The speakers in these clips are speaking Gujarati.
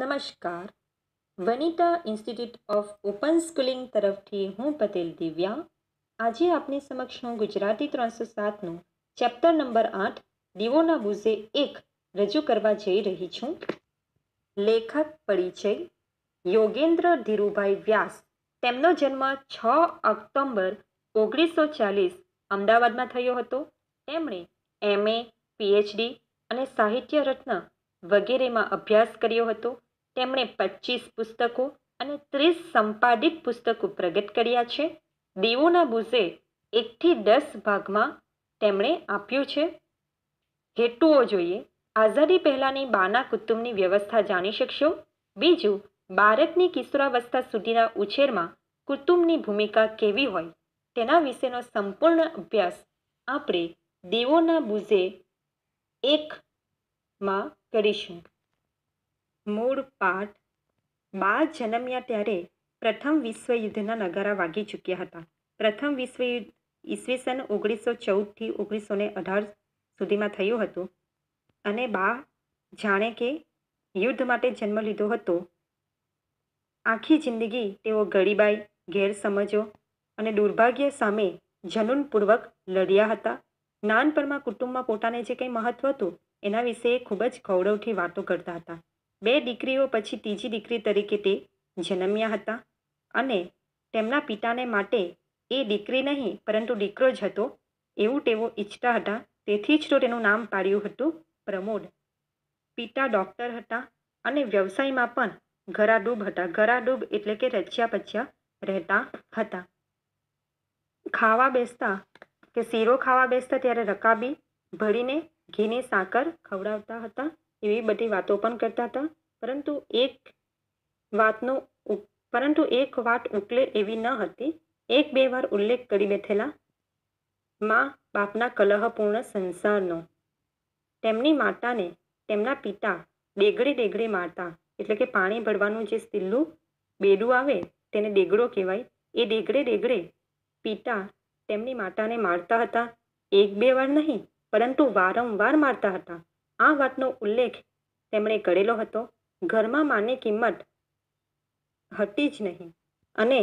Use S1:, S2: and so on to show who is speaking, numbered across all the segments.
S1: નમસ્કાર Vanita institute of open schooling તરફથી હું પટેલ દિવ્યા આજે આપની સમક્ષ હું ગુજરાતી ત્રણસો સાતનું ચેપ્ટર નંબર આઠ દીવોના બુઝે એક રજૂ કરવા જઈ રહી છું લેખક પરિચય યોગેન્દ્ર ધીરુભાઈ વ્યાસ તેમનો જન્મ છ ઓક્ટોમ્બર ઓગણીસો ચાલીસ અમદાવાદમાં થયો હતો તેમણે એમએ પીએચડી અને સાહિત્ય રત્ન વગેરેમાં અભ્યાસ કર્યો હતો તેમણે પચીસ પુસ્તકો અને ત્રીસ સંપાદિત પુસ્તકો પ્રગટ કર્યા છે દેવોના બુઝે એકથી દસ ભાગમાં તેમણે આપ્યું છે હેતુઓ જોઈએ આઝાદી પહેલાંની બાના કુટુંબની વ્યવસ્થા જાણી શકશો બીજું બાળકની કિશોરાવસ્થા સુધીના ઉછેરમાં કુટુંબની ભૂમિકા કેવી હોય તેના વિશેનો સંપૂર્ણ અભ્યાસ આપણે દેવોના બુઝે એકમાં કરીશું મૂળ પાઠ બા જન્મ્યા ત્યારે પ્રથમ વિશ્વયુદ્ધના નગારા વાગી ચૂક્યા હતા પ્રથમ વિશ્વયુદ્ધ ઈસવીસન ઓગણીસો ચૌદથી ઓગણીસો ને અઢાર સુધીમાં થયું હતું અને બા જાણે કે યુદ્ધ માટે જન્મ લીધો હતો આખી જિંદગી તેઓ ગરીબાઈ ગેરસમજો અને દુર્ભાગ્ય સામે જનૂનપૂર્વક લડ્યા હતા નાનપણમાં કુટુંબમાં પોતાને જે કંઈ મહત્વ હતું એના વિશે ખૂબ જ ગૌરવથી વાતો કરતા હતા બે દીકરીઓ પછી ત્રીજી દીકરી તરીકે તે જન્મ્યા હતા અને તેમના પિતાને માટે એ દીકરી નહીં પરંતુ દીકરો જ હતો એવું તેઓ ઈચ્છતા હતા તેથી જ તો તેનું નામ પાડ્યું હતું પ્રમોદ પિતા ડૉક્ટર હતા અને વ્યવસાયમાં પણ ઘરાડૂબ હતા ઘરાડૂબ એટલે કે રચ્યા પચ્યા રહેતા હતા ખાવા બેસતા કે શીરો ખાવા બેસતા ત્યારે રકાબી ભળીને ઘીની સાકર ખવડાવતા હતા એવી બધી વાતો પણ કરતા હતા પરંતુ એક વાતનો પરંતુ એક વાત ઉકલે એવી ન હતી એક બે વાર ઉલ્લેખ કરી બેઠેલા મા બાપના કલહપૂર્ણ સંસારનો તેમની માતાને તેમના પિતા દેગડે ડેગડે મારતા એટલે કે પાણી ભરવાનું જે સિલ્લું બેડું આવે તેને ડેગડો કહેવાય એ દેગડે ડેગડે પિતા તેમની માતાને મારતા હતા એક બે વાર નહીં પરંતુ વારંવાર મારતા હતા આ વાતનો ઉલ્લેખ તેમણે કરેલો હતો ઘરમાં માની કિંમત હતી જ નહીં અને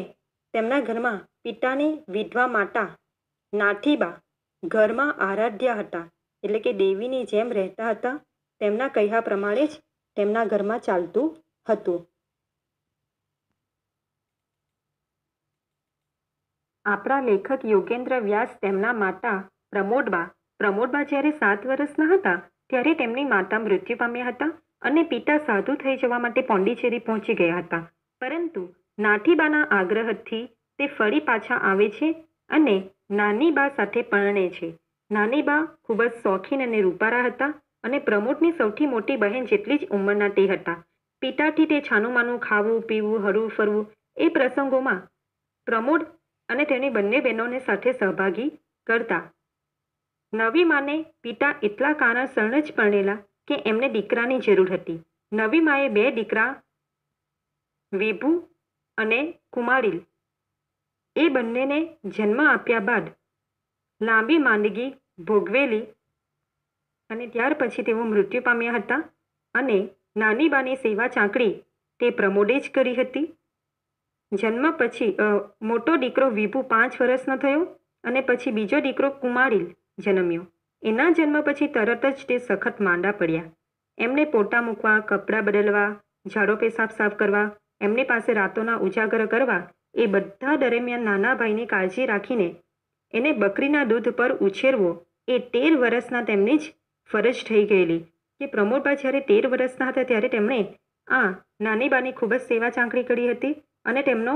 S1: તેમના ઘરમાં પિતાની વિધવા માતા નાથીબા ઘરમાં આરાધ્ય હતા એટલે કે દેવીની જેમ રહેતા હતા તેમના કહ્યા પ્રમાણે જ તેમના ઘરમાં ચાલતું હતું આપણા લેખક યોગેન્દ્ર વ્યાસ તેમના માતા પ્રમોદબા પ્રમોદબા જ્યારે સાત વર્ષના હતા ત્યારે તેમની માતા મૃત્યુ પામ્યા હતા અને પિતા સાધુ થઈ જવા માટે પોંડિચેરી પહોંચી ગયા હતા પરંતુ નાઠીબાના આગ્રહથી તે ફરી પાછા આવે છે અને નાનીબા સાથે પરણે છે નાનીબા ખૂબ જ શોખીન અને રૂપારા હતા અને પ્રમોદની સૌથી મોટી બહેન જેટલી જ ઉંમરના તે હતા પિતાથી તે છાનુંમાનું ખાવું પીવું હરવું ફરવું એ પ્રસંગોમાં પ્રમોદ અને તેની બંને બહેનોને સાથે સહભાગી કરતા નવી માને પિતા એટલા શરણ જ પરણેલા કે એમને દીકરાની જરૂર હતી નવી માએ બે દીકરા વિભુ અને કુમારિલ એ બંનેને જન્મ આપ્યા બાદ લાંબી માંદગી ભોગવેલી અને ત્યાર પછી તેઓ મૃત્યુ પામ્યા હતા અને નાની બાની સેવા ચાંકડી તે પ્રમોદે જ કરી હતી જન્મ પછી મોટો દીકરો વિભુ પાંચ વર્ષનો થયો અને પછી બીજો દીકરો કુમારિલ જન્મ્યો એના જન્મ પછી તરત જ તે સખત માંડા પડ્યા એમને પોટા મૂકવા કપડાં બદલવા ઝાડો પેશાબ સાફ કરવા એમની પાસે રાતોના ઉજાગર કરવા એ બધા દરમિયાન નાના ભાઈની કાળજી રાખીને એને બકરીના દૂધ પર ઉછેરવો એ તેર વર્ષના તેમની જ ફરજ થઈ ગયેલી કે પ્રમોદભાઈ જ્યારે તેર વર્ષના હતા ત્યારે તેમણે આ નાની બાની ખૂબ જ સેવા ચાંકડી કરી હતી અને તેમનો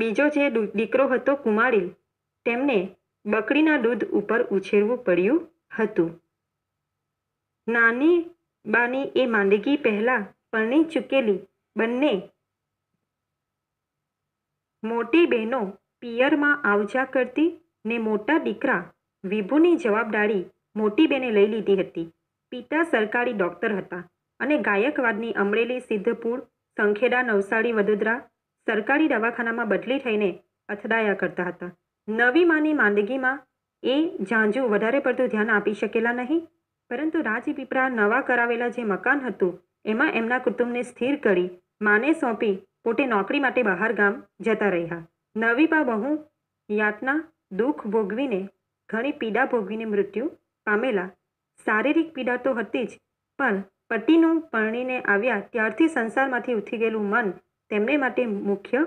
S1: બીજો જે દીકરો હતો કુમારી તેમને બકરીના દૂધ ઉપર ઉછેરવું પડ્યું હતું નાની બાની એ માંદગી પહેલાં પરણી ચૂકેલી બંને મોટી બહેનો પિયરમાં આવજા કરતી ને મોટા દીકરા વિભુની જવાબદારી મોટી બેને લઈ લીધી હતી પિતા સરકારી ડૉક્ટર હતા અને ગાયકવાદની અમરેલી સિદ્ધપુર સંખેડા નવસારી વડોદરા સરકારી દવાખાનામાં બદલી થઈને અથડાયા કરતા હતા નવી માની માંદગીમાં એ ઝાંઝુ વધારે પડતું ધ્યાન આપી શકેલા નહીં પરંતુ રાજપીપળા નવા કરાવેલા જે મકાન હતું એમાં એમના કુટુંબને સ્થિર કરી માને સોંપી પોતે નોકરી માટે બહાર ગામ જતા રહ્યા નવીબા બહુ યાતના દુઃખ ભોગવીને ઘણી પીડા ભોગવીને મૃત્યુ પામેલા શારીરિક પીડા તો હતી જ પણ પતિનું પરણીને આવ્યા ત્યારથી સંસારમાંથી ઉઠી ગયેલું મન તેમને માટે મુખ્ય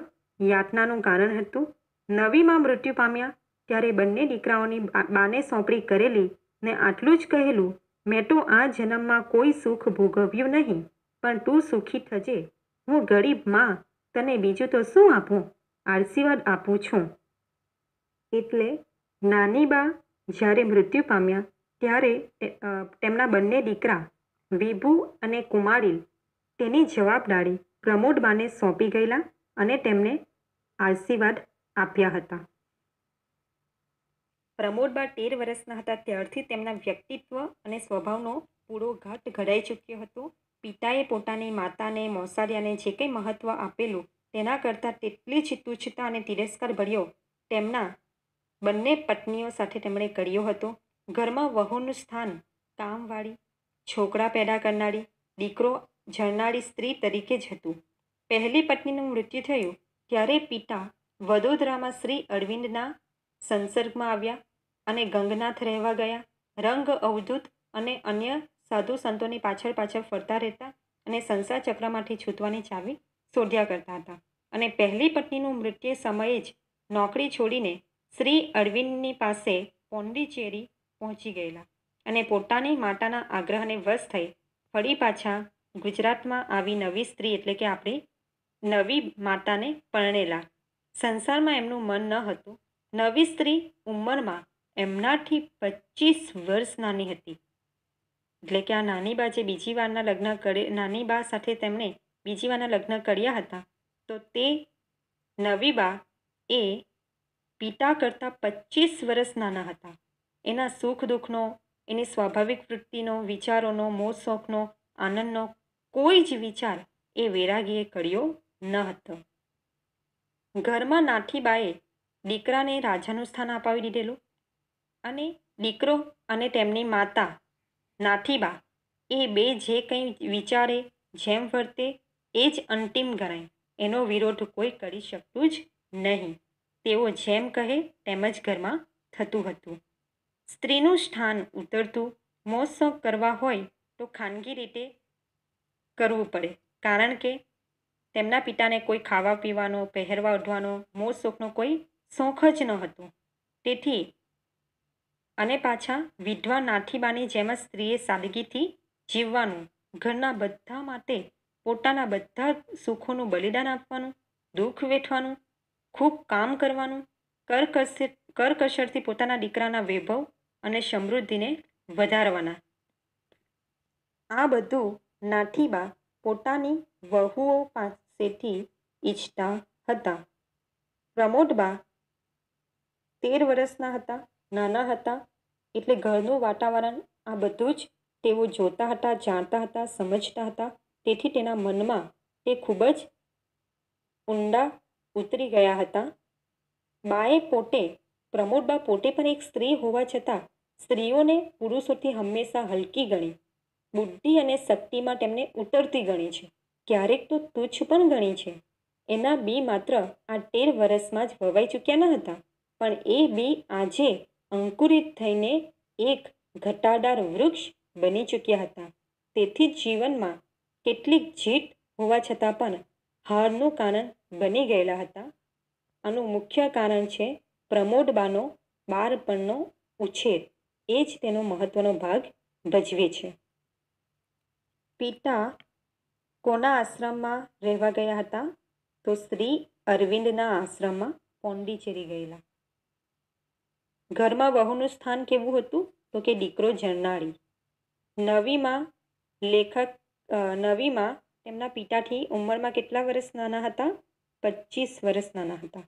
S1: યાતનાનું કારણ હતું નવીમાં મૃત્યુ પામ્યા ત્યારે બંને દીકરાઓની બાને સોંપણી કરેલી ને આટલું જ કહેલું મેં તો આ જન્મમાં કોઈ સુખ ભોગવ્યું નહીં પણ તું સુખી થજે હું ગરીબ માં તને બીજું તો શું આપું આશીર્વાદ આપું છું એટલે નાની બા જ્યારે મૃત્યુ પામ્યા ત્યારે તેમના બંને દીકરા વિભુ અને કુમારીલ તેની જવાબદારી પ્રમોદબાને સોંપી ગયેલા અને તેમને આશીર્વાદ આપ્યા હતા પ્રમોદબા તેર વર્ષના હતા ત્યારથી તેમના વ્યક્તિત્વ અને સ્વભાવનો પૂરો ઘાટ ઘડાઈ ચૂક્યો હતો પિતાએ પોતાની માતાને મોસારિયાને જે કંઈ મહત્ત્વ આપેલું તેના કરતાં તેટલી જ તુચ્છતા અને તિરસ્કાર ભર્યો તેમના બંને પત્નીઓ સાથે તેમણે કર્યો હતો ઘરમાં વહુનું સ્થાન કામવાળી છોકરા પેદા કરનારી દીકરો ઝરનારી સ્ત્રી તરીકે જ હતું પહેલી પત્નીનું મૃત્યુ થયું ત્યારે પિતા વડોદરામાં શ્રી અરવિંદના સંસર્ગમાં આવ્યા અને ગંગનાથ રહેવા ગયા રંગ અવધૂત અને અન્ય સાધુ સંતોની પાછળ પાછળ ફરતા રહેતા અને સંસાર ચક્રમાંથી છૂટવાની ચાવી શોધ્યા કરતા હતા અને પહેલી પત્નીનું મૃત્યુ સમયે જ નોકરી છોડીને શ્રી અરવિંદની પાસે પોંડિચેરી પહોંચી ગયેલા અને પોતાની માતાના આગ્રહને વશ થઈ ફરી પાછા ગુજરાતમાં આવી નવી સ્ત્રી એટલે કે આપણી નવી માતાને પરણેલા સંસારમાં એમનું મન ન હતું નવી સ્ત્રી ઉંમરમાં એમનાથી પચીસ વર્ષ નાની હતી એટલે કે આ નાની બા જે બીજી વારના લગ્ન કરે નાની બા સાથે તેમણે બીજી વારના લગ્ન કર્યા હતા તો તે નવી બા એ પિતા કરતાં પચીસ વર્ષ નાના હતા એના સુખ દુઃખનો એની સ્વાભાવિક વૃત્તિનો વિચારોનો મોજ શોખનો આનંદનો કોઈ જ વિચાર એ વૈરાગીએ કર્યો ન હતો ઘરમાં નાઠીબાએ દીકરાને રાજાનું સ્થાન અપાવી દીધેલું અને દીકરો અને તેમની માતા નાઠીબા એ બે જે કંઈ વિચારે જેમ વર્તે એ જ અંતિમ ગણાય એનો વિરોધ કોઈ કરી શકતું જ નહીં તેઓ જેમ કહે તેમ જ ઘરમાં થતું હતું સ્ત્રીનું સ્થાન ઉતરતું મોજશોખ કરવા હોય તો ખાનગી રીતે કરવું પડે કારણ કે તેમના પિતાને કોઈ ખાવા પીવાનો પહેરવા ઓઢવાનો મોજ શોખનો કોઈ શોખ જ ન હતો તેથી અને પાછા વિધવા નાથીબાની જેમ સ્ત્રીએ સાદગીથી જીવવાનું ઘરના બધા માટે પોતાના બધા સુખોનું બલિદાન આપવાનું દુઃખ વેઠવાનું ખૂબ કામ કરવાનું કરકસર કરકસરથી પોતાના દીકરાના વૈભવ અને સમૃદ્ધિને વધારવાના આ બધું નાથીબા પોતાની વહુઓ પાસેથી ઈચ્છતા હતા પ્રમોદબા તેર વર્ષના હતા નાના હતા એટલે ઘરનું વાતાવરણ આ બધું જ તેઓ જોતા હતા જાણતા હતા સમજતા હતા તેથી તેના મનમાં તે ખૂબ જ ઊંડા ઉતરી ગયા હતા બાએ પોતે પ્રમોદબા પોતે પણ એક સ્ત્રી હોવા છતાં સ્ત્રીઓને પુરુષોથી હંમેશા હલકી ગણી બુદ્ધિ અને શક્તિમાં તેમને ઉતરતી ગણી છે ક્યારેક તો તુચ્છ પણ ગણી છે એના બી માત્ર આ તેર વર્ષમાં જ વવાઈ ચૂક્યા ન હતા પણ એ બી આજે અંકુરિત થઈને એક ઘટાડાર વૃક્ષ બની ચૂક્યા હતા તેથી જ જીવનમાં કેટલીક જીત હોવા છતાં પણ હારનું કારણ બની ગયેલા હતા આનું મુખ્ય કારણ છે પ્રમોડબાનો બાળપણનો ઉછેર એ જ તેનો મહત્ત્વનો ભાગ ભજવે છે પિતા કોના આશ્રમમાં રહેવા ગયા હતા તો શ્રી અરવિંદના આશ્રમમાં પોંડિચેરી ગયેલા ઘરમાં વહુનું સ્થાન કેવું હતું તો કે દીકરો જરનાળી નવીમાં લેખક નવીમાં તેમના પિતાથી ઉંમરમાં કેટલા વર્ષ નાના હતા પચીસ વર્ષ નાના હતા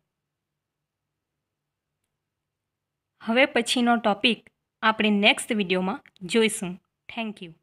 S1: હવે પછીનો ટોપિક આપણે નેક્સ્ટ વિડીયોમાં જોઈશું થેન્ક યુ